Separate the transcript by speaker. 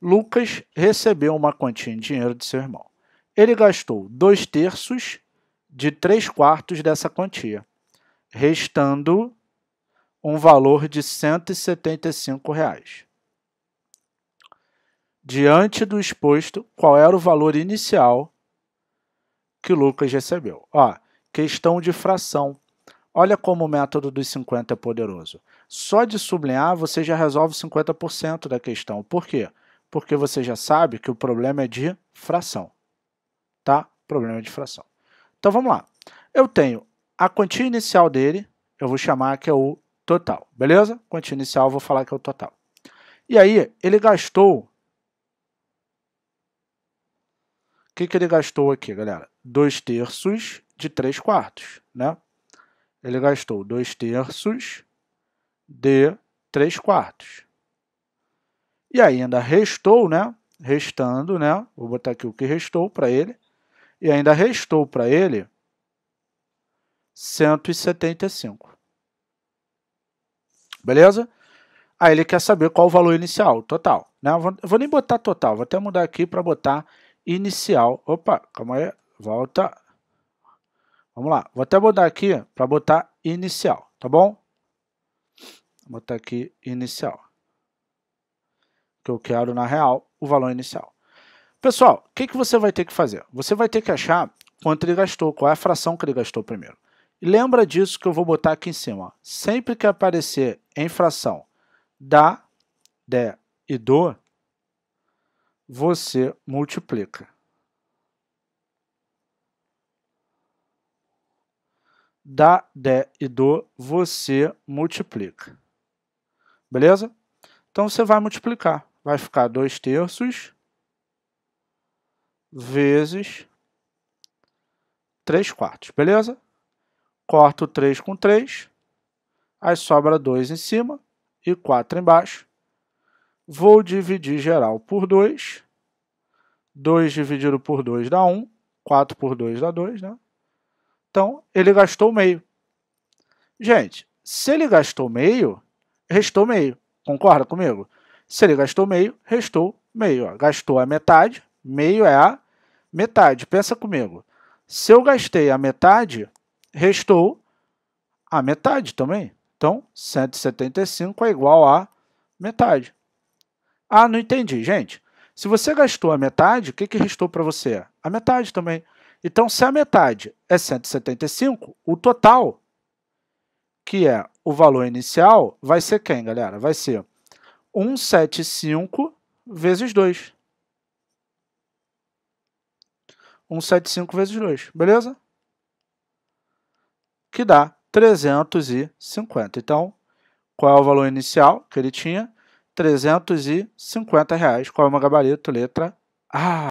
Speaker 1: Lucas recebeu uma quantia em dinheiro de seu irmão. Ele gastou dois terços de três quartos dessa quantia, restando um valor de 175 reais. Diante do exposto, qual era o valor inicial que Lucas recebeu? Ó, questão de fração. Olha como o método dos 50 é poderoso. Só de sublinhar você já resolve 50% da questão. Por quê? porque você já sabe que o problema é de fração, tá? Problema de fração. Então vamos lá. Eu tenho a quantia inicial dele, eu vou chamar que é o total, beleza? Quantia inicial eu vou falar que é o total. E aí, ele gastou... O que, que ele gastou aqui, galera? 2 terços de 3 quartos, né? Ele gastou 2 terços de 3 quartos. E ainda restou, né? Restando, né? Vou botar aqui o que restou para ele. E ainda restou para ele 175. Beleza? Aí ele quer saber qual o valor inicial, total. Né? vou, eu vou nem botar total, vou até mudar aqui para botar inicial. Opa, calma aí, volta. Vamos lá, vou até mudar aqui para botar inicial, tá bom? Vou botar aqui inicial que eu quero na real, o valor inicial. Pessoal, o que, que você vai ter que fazer? Você vai ter que achar quanto ele gastou, qual é a fração que ele gastou primeiro. E lembra disso que eu vou botar aqui em cima. Sempre que aparecer em fração da, de e do, você multiplica. Da, de e do, você multiplica. Beleza? Então você vai multiplicar vai ficar 2 terços vezes 3 quartos, beleza? Corto 3 com 3, aí sobra 2 em cima e 4 embaixo. Vou dividir geral por 2. 2 dividido por 2 dá 1, 4 por 2 dá 2, né? Então, ele gastou meio. Gente, se ele gastou meio, restou meio. Concorda comigo? Se ele gastou meio, restou meio. Ó. Gastou a metade, meio é a metade. Pensa comigo. Se eu gastei a metade, restou a metade também. Então, 175 é igual a metade. Ah, não entendi, gente. Se você gastou a metade, o que, que restou para você? A metade também. Então, se a metade é 175, o total, que é o valor inicial, vai ser quem, galera? Vai ser 175 vezes 2. 175 vezes 2, beleza? Que dá 350. Então, qual é o valor inicial que ele tinha? 350 reais. Qual é o meu gabarito? Letra A.